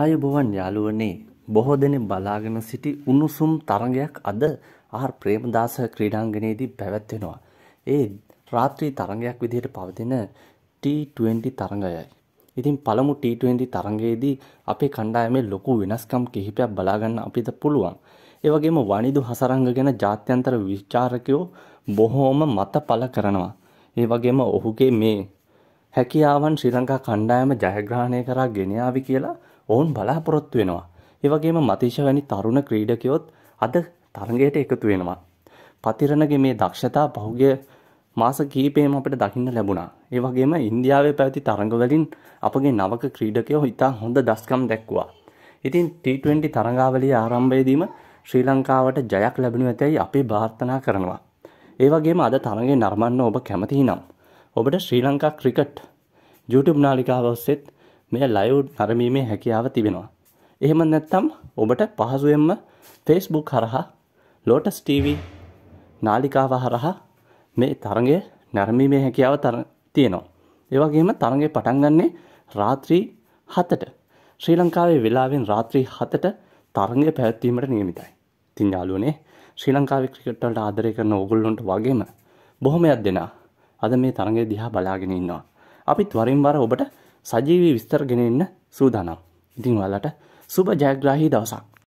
ආයුබෝවන් යාළුවනේ බොහෝ දෙනෙක් බලාගෙන සිටි උණුසුම් තරඟයක් අද ආර් ප්‍රේමදාස ක්‍රීඩාංගණයේදී පැවැත්වෙනවා. ඒ රාත්‍රී තරඟයක් විදිහට පවතින T20 තරඟයයි. ඉතින් පළමු T20 තරඟයේදී අපේ කණ්ඩායමේ ලොකු වෙනස්කම් කිහිපයක් බලාගන්න අපිට පුළුවන්. ඒ වගේම වනිදු හසරංග ගැන ජාත්‍යන්තර විචාරකයෝ බොහෝම මත පළ කරනවා. ඒ වගේම ඔහුගේ මේ හැකියාවන් ශ්‍රී ලංකා කණ්ඩායම ජයග්‍රහණය කරා ගෙන ආවි කියලා ඔවුන් බලාපොරොත්තු වෙනවා. ඒ වගේම මතිෂ වැනි තරුණ ක්‍රීඩකයොත් අද තරගයට එකතු වෙනවා. පතිරණගේ මේ දක්ෂතා පහුගිය මාස කීපයම අපට දකින්න ලැබුණා. ඒ වගේම ඉන්දියාවේ පැවති තරඟවලින් අපගේ නවක ක්‍රීඩකයෝ ඉතා හොඳ දස්කම් දැක්වුවා. ඉතින් T20 තරඟාවලිය ආරම්භයේදීම ශ්‍රී ලංකාවට ජයක් ලැබුණු ඇතැයි අපි භාර්ථනා කරනවා. ඒ වගේම අද තරඟේ නරඹන්න ඔබ කැමති නම් ඔබට ශ්‍රී ලංකා ක්‍රිකට් YouTube නාලිකාව ඔස්සේත් මේ ලයිව් නරමීමේ හැකියාව තිබෙනවා. එහෙම නැත්තම් ඔබට පහසුවෙන්ම ෆේස්බුක් හරහා ලෝටස් TV නාලිකාව හරහා මේ තරගය නැරමීමේ හැකියාව තියෙනවා. ඒවගේම තරගේ පටන්ගන්නේ රාත්‍රී හතට ශ්‍රී ලංකාවේ වෙලාවෙන් රාත්‍රී හතට තරගය පැවැත්වීමට නියමිතයි. තින් යාලුවනේ ශ්‍රී ලංකාවේ ක්‍රිකට්වලට ආදරය කරන ඔගොල්ලොන්ට වගේම බොහොමයක් දෙනා අද මේ තරගේ දිහා බලාගෙන ඉන්නවා. අපිත් වරින් වර ඔබට සජීවී විස්තර ගෙනෙන්න සූදානම්. ඉතින් ඔයාලට සුබ ජයග්‍රාහී දවසක්.